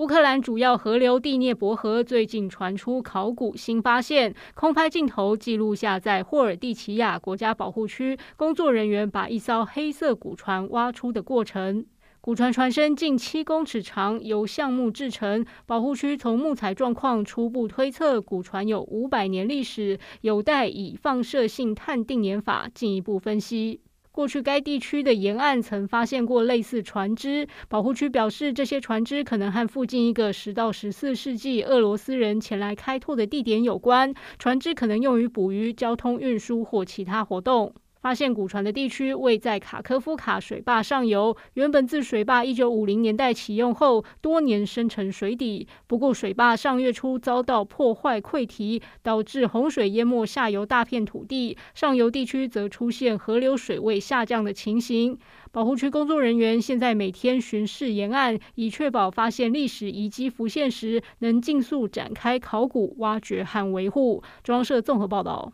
乌克兰主要河流第涅伯河最近传出考古新发现，空拍镜头记录下在霍尔蒂奇亚国家保护区，工作人员把一艘黑色古船挖出的过程。古船船身近七公尺长，由橡木制成。保护区从木材状况初步推测，古船有五百年历史，有待以放射性碳定年法进一步分析。过去，该地区的沿岸曾发现过类似船只。保护区表示，这些船只可能和附近一个十到十四世纪俄罗斯人前来开拓的地点有关。船只可能用于捕鱼、交通运输或其他活动。发现古船的地区位在卡科夫卡水坝上游，原本自水坝一九五零年代启用后多年深沉水底。不过，水坝上月初遭到破坏溃堤，导致洪水淹没下游大片土地，上游地区则出现河流水位下降的情形。保护区工作人员现在每天巡视沿岸，以确保发现历史遗迹浮现时能尽速展开考古挖掘和维护。中央社综合报道。